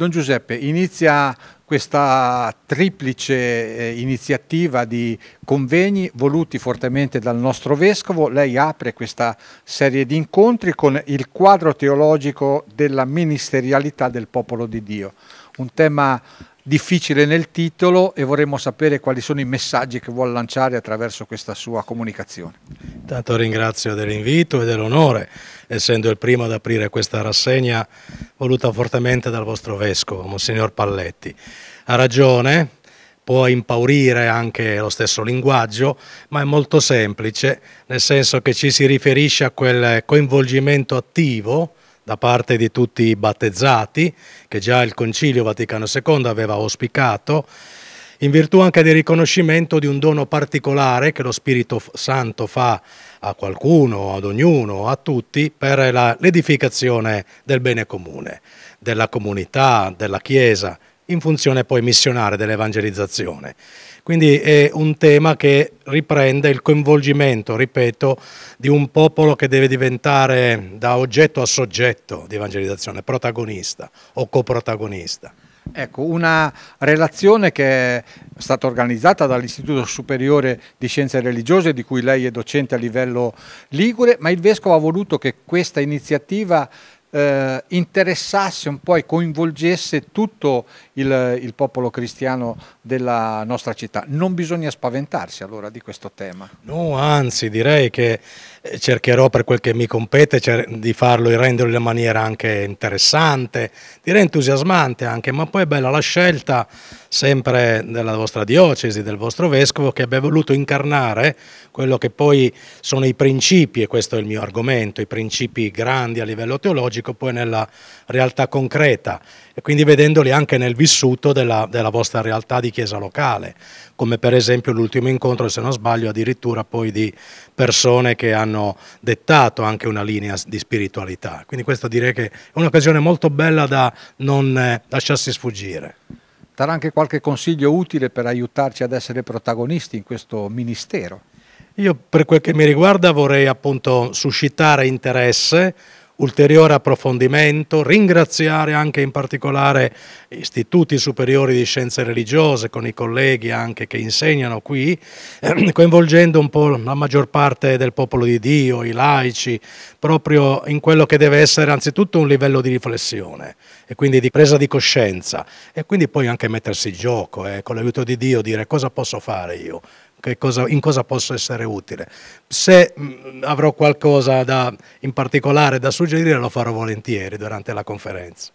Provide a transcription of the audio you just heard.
Don Giuseppe, inizia questa triplice eh, iniziativa di convegni voluti fortemente dal nostro Vescovo. Lei apre questa serie di incontri con il quadro teologico della ministerialità del popolo di Dio. Un tema difficile nel titolo e vorremmo sapere quali sono i messaggi che vuole lanciare attraverso questa sua comunicazione. Intanto ringrazio dell'invito e dell'onore, essendo il primo ad aprire questa rassegna voluta fortemente dal vostro vescovo, Monsignor Palletti. Ha ragione, può impaurire anche lo stesso linguaggio, ma è molto semplice, nel senso che ci si riferisce a quel coinvolgimento attivo da parte di tutti i battezzati, che già il Concilio Vaticano II aveva auspicato, in virtù anche del riconoscimento di un dono particolare che lo Spirito Santo fa a qualcuno, ad ognuno, a tutti, per l'edificazione del bene comune, della comunità, della Chiesa, in funzione poi missionaria dell'evangelizzazione. Quindi è un tema che riprende il coinvolgimento, ripeto, di un popolo che deve diventare da oggetto a soggetto di evangelizzazione, protagonista o coprotagonista. Ecco, una relazione che è stata organizzata dall'Istituto Superiore di Scienze Religiose, di cui lei è docente a livello ligure, ma il Vescovo ha voluto che questa iniziativa eh, interessasse un po' e coinvolgesse tutto il, il, popolo cristiano della nostra città. Non bisogna spaventarsi allora di questo tema. No, anzi direi che eh, cercherò per quel che mi compete di farlo e renderlo in maniera anche interessante, direi entusiasmante anche, ma poi è bella la scelta sempre della vostra diocesi, del vostro vescovo che abbia voluto incarnare quello che poi sono i principi, e questo è il mio argomento, i principi grandi a livello teologico, psicologico poi nella realtà concreta e quindi vedendoli anche nel vissuto della, della vostra realtà di chiesa locale, come per esempio l'ultimo incontro, se non sbaglio, addirittura poi di persone che hanno dettato anche una linea di spiritualità. Quindi questo direi che è un'occasione molto bella da non eh, lasciarsi sfuggire Sarà anche qualche consiglio utile per aiutarci ad essere protagonisti in questo ministero. Io per quel che mi riguarda vorrei appunto suscitare interesse ulteriore approfondimento, ringraziare anche in particolare istituti superiori di scienze religiose con i colleghi anche che insegnano qui, coinvolgendo un po' la maggior parte del popolo di Dio, i laici, proprio in quello che deve essere anzitutto un livello di riflessione e quindi di presa di coscienza e quindi poi anche mettersi in gioco, eh, con l'aiuto di Dio dire cosa posso fare io, cosa, in cosa posso essere utile. Se mh, mm, avrò qualcosa da, in particolare da suggerire lo farò volentieri durante la conferenza.